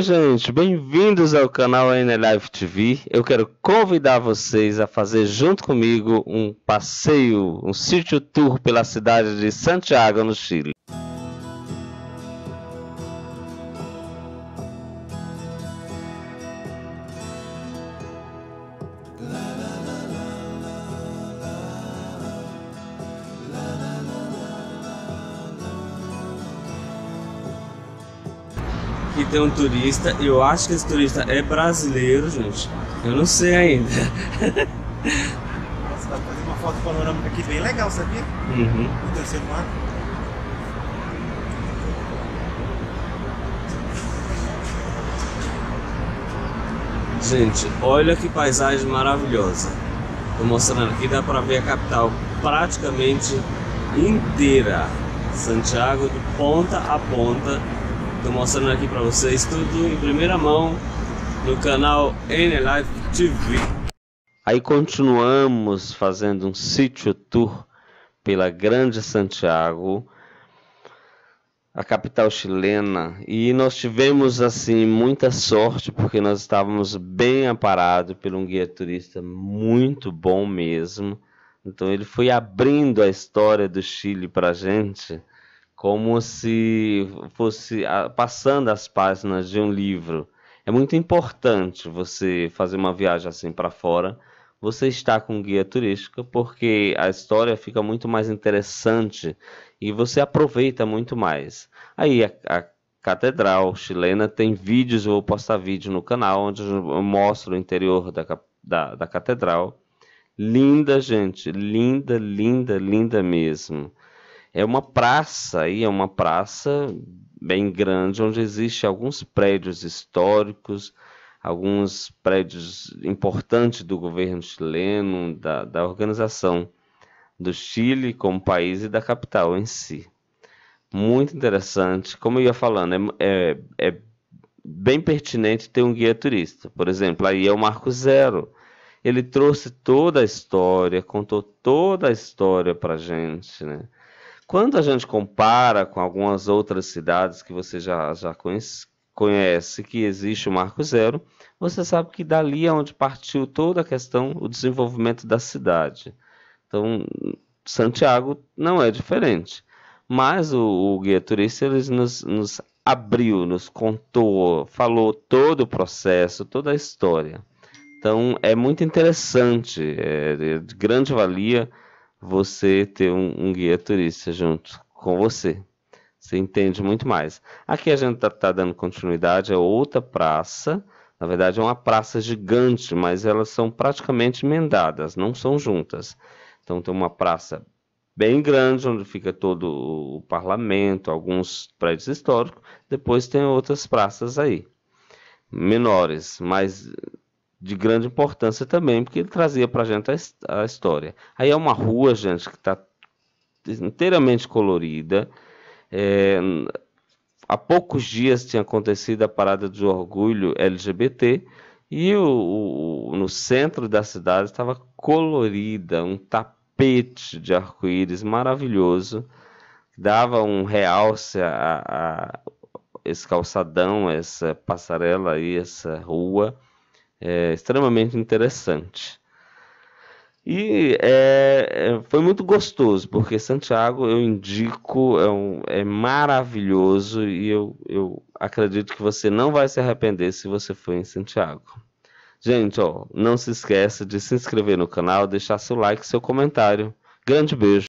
Oi, gente, bem-vindos ao canal NLive TV. Eu quero convidar vocês a fazer junto comigo um passeio, um sítio tour pela cidade de Santiago, no Chile. E tem um turista, eu acho que esse turista é brasileiro, gente. Eu não sei ainda. Nossa, dá pra fazer uma foto panorâmica aqui bem legal, sabia? Uhum. No terceiro mar. Gente, olha que paisagem maravilhosa. Tô mostrando aqui, dá pra ver a capital praticamente inteira. Santiago de ponta a ponta Estou mostrando aqui para vocês tudo em primeira mão no canal NLife TV. Aí continuamos fazendo um sítio tour pela Grande Santiago, a capital chilena, e nós tivemos assim muita sorte porque nós estávamos bem amparados por um guia turista muito bom mesmo. Então ele foi abrindo a história do Chile para gente como se fosse passando as páginas de um livro. É muito importante você fazer uma viagem assim para fora. Você está com guia turística porque a história fica muito mais interessante e você aproveita muito mais. Aí a, a catedral chilena tem vídeos, eu vou postar vídeo no canal onde eu mostro o interior da, da, da catedral. Linda, gente, linda, linda, linda mesmo é uma praça aí, é uma praça bem grande onde existe alguns prédios históricos, alguns prédios importantes do governo chileno, da, da organização do Chile como país e da capital em si. Muito interessante, como eu ia falando, é, é, é bem pertinente ter um guia turista. Por exemplo, aí é o Marco Zero. Ele trouxe toda a história, contou toda a história para gente, né? Quando a gente compara com algumas outras cidades que você já, já conhece, conhece que existe o Marco Zero, você sabe que dali é onde partiu toda a questão, o desenvolvimento da cidade. Então, Santiago não é diferente. Mas o, o guia turista eles nos, nos abriu, nos contou, falou todo o processo, toda a história. Então, é muito interessante, é, é de grande valia você ter um, um guia turista junto com você. Você entende muito mais. Aqui a gente está tá dando continuidade a é outra praça. Na verdade, é uma praça gigante, mas elas são praticamente emendadas, não são juntas. Então, tem uma praça bem grande, onde fica todo o parlamento, alguns prédios históricos. Depois, tem outras praças aí, menores, mas de grande importância também, porque ele trazia para a gente a, história. Aí é uma rua, gente, que está inteiramente colorida. É, há poucos dias tinha acontecido a parada de orgulho LGBT e o, o, no centro da cidade estava colorida, um tapete de arco-íris maravilhoso, dava um realce a, a esse calçadão, essa passarela aí, essa rua é, extremamente interessante. E é, é, foi muito gostoso, porque Santiago eu indico, é, um, é maravilhoso e eu, eu acredito que você não vai se arrepender se você for em Santiago. Gente, ó, não se esqueça de se inscrever no canal, deixar seu like e seu comentário. Grande beijo!